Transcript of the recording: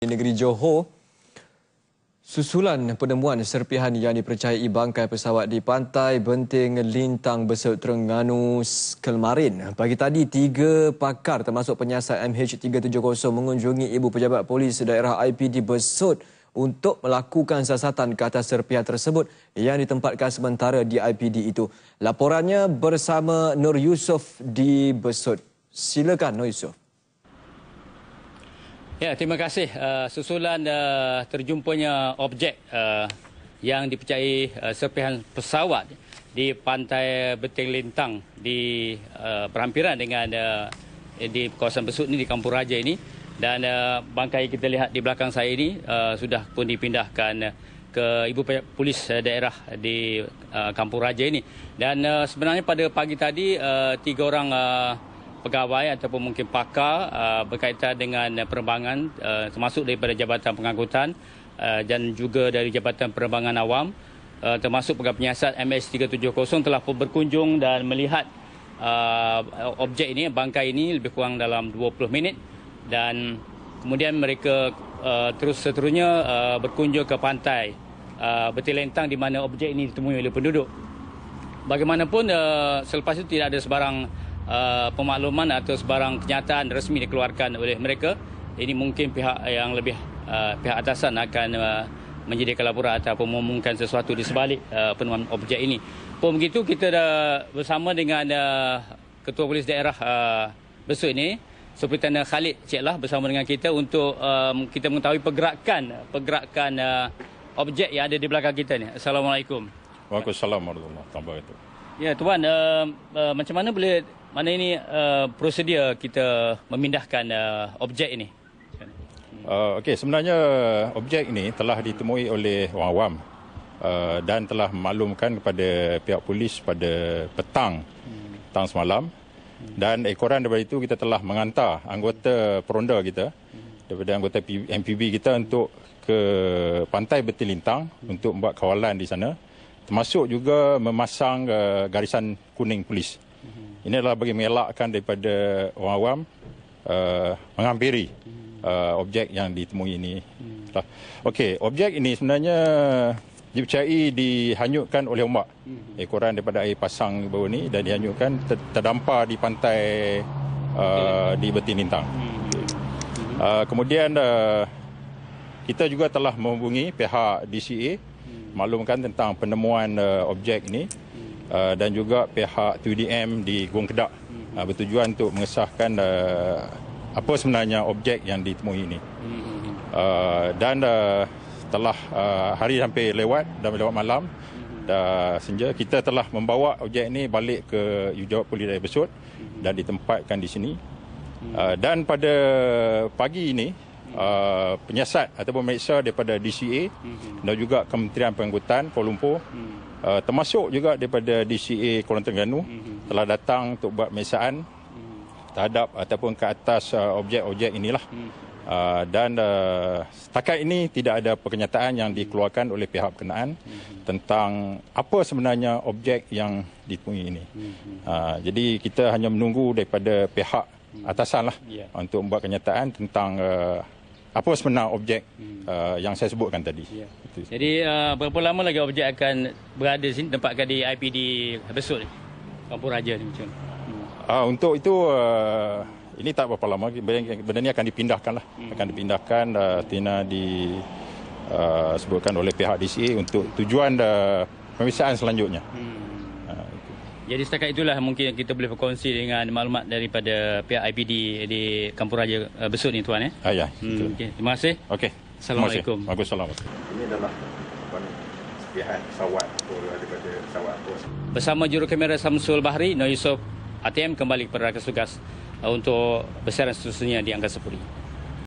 di negeri Johor susulan penemuan serpihan yang dipercayai bangkai pesawat di pantai Benting Lintang Besut Terengganu kemarin. Pagi tadi, tiga pakar termasuk penyiasat MH370 mengunjungi ibu pejabat polis daerah IPD Besut untuk melakukan siasatan ke atas serpihan tersebut yang ditempatkan sementara di IPD itu. Laporannya bersama Nur Yusof di Besut. Silakan Nur Yusof. Ya, terima kasih. Uh, susulan uh, terjumpanya objek uh, yang dipercayai uh, serpihan pesawat di pantai Beting Lintang di uh, berhampiran dengan uh, di kawasan Besut ini di Kampung Raja ini dan uh, bangkai kita lihat di belakang saya ini uh, sudah pun dipindahkan uh, ke ibu polis uh, daerah di uh, Kampung Raja ini dan uh, sebenarnya pada pagi tadi uh, tiga orang uh, pegawai ataupun mungkin pakar uh, berkaitan dengan uh, penerbangan uh, termasuk daripada Jabatan Pengangkutan dan juga dari Jabatan Penerbangan Awam termasuk pegawai penyiasat MS370 telah pun berkunjung dan melihat objek ini, bangkai ini lebih kurang dalam 20 minit dan kemudian mereka terus seterusnya berkunjung ke pantai beti lentang di mana objek ini ditemui oleh penduduk. Bagaimanapun selepas itu tidak ada sebarang uh, pemakluman atau sebarang kenyataan resmi dikeluarkan oleh mereka. Ini mungkin pihak yang lebih uh, pihak atasan akan uh, menyediakan laporan atau mengumumkan sesuatu di sebalik uh, penemuan objek ini. Pun begitu kita dah bersama dengan uh, Ketua Polis Daerah uh, Besut ini Sepertanda Khalid Cik lah, bersama dengan kita untuk um, kita mengetahui pergerakan pergerakan uh, objek yang ada di belakang kita ni. Assalamualaikum. Waalaikumsalam warahmatullahi wabarakatuh. Ya tuan uh, uh, macam mana boleh mana ini uh, prosedur kita memindahkan uh, objek ini? Uh, Okey sebenarnya objek ini telah ditemui oleh orang awam uh, dan telah memaklumkan kepada pihak polis pada petang hmm. petang semalam dan ekoran daripada itu kita telah menghantar anggota peronda kita daripada anggota MPB kita untuk ke pantai Betilintang untuk membuat kawalan di sana termasuk juga memasang uh, garisan kuning polis. Mhm. Ini adalah bagi mengelakkan daripada orang awam uh, menghampiri uh, objek yang ditemui ini. Mhm. Lah. Okey, objek ini sebenarnya dipercayai dihanyutkan oleh ombak. Ekoran daripada air pasang baru ini dan dihanyutkan ter- terdampar di pantai uh, di Betin Lintang. Uh, kemudian uh, kita juga telah menghubungi pihak DCA maklumkan tentang penemuan uh, objek ini uh, dan juga pihak 2DM di Gunung Kedak uh, bertujuan untuk mengesahkan uh, apa sebenarnya objek yang ditemui ini. Uh, dan uh, telah uh, hari sampai lewat dan lewat malam dah uh, senja kita telah membawa objek ini balik ke Ujawat Puli Daya Besut dan ditempatkan di sini. Uh, dan pada pagi ini Uh, penyiasat ataupun meksa daripada DCA hmm dan juga Kementerian Pengangkutan Kuala Lumpur hmm uh, termasuk juga daripada DCA Kuala Terengganu hmm telah datang untuk buat meksaan hmm terhadap ataupun ke atas uh, objek-objek inilah hmm uh, dan uh, setakat ini tidak ada pernyataan yang dikeluarkan oleh pihak berkenaan hmm tentang apa sebenarnya objek yang ditemui ini hmm uh, jadi kita hanya menunggu daripada pihak mhm. atasan lah yeah. untuk membuat kenyataan tentang uh, apa sebenarnya objek hmm. uh, yang saya sebutkan tadi. Yeah. Jadi uh, berapa lama lagi objek akan berada sini tempatkan di IPD Besut Kampung Raja ni macam. Hmm. Uh, untuk itu uh, ini tak berapa lama benda ni akan dipindahkan lah. Hmm. Akan dipindahkan uh, tina di uh, oleh pihak DCA untuk tujuan uh, pemeriksaan selanjutnya. Hmm jadi setakat itulah mungkin kita boleh berkongsi dengan maklumat daripada pihak IPD di Kampung Raya eh, Besut ni tuan ya. Ah, ya. Hmm, okay. Terima kasih. Okey. Assalamualaikum. Bagus salam. Ini adalah pihak pesawat daripada pesawat pos. Bersama juru kamera Samsul Bahri, Noh Yusof ATM kembali kepada rakan tugas eh, untuk besaran seterusnya di Angkasa Puri.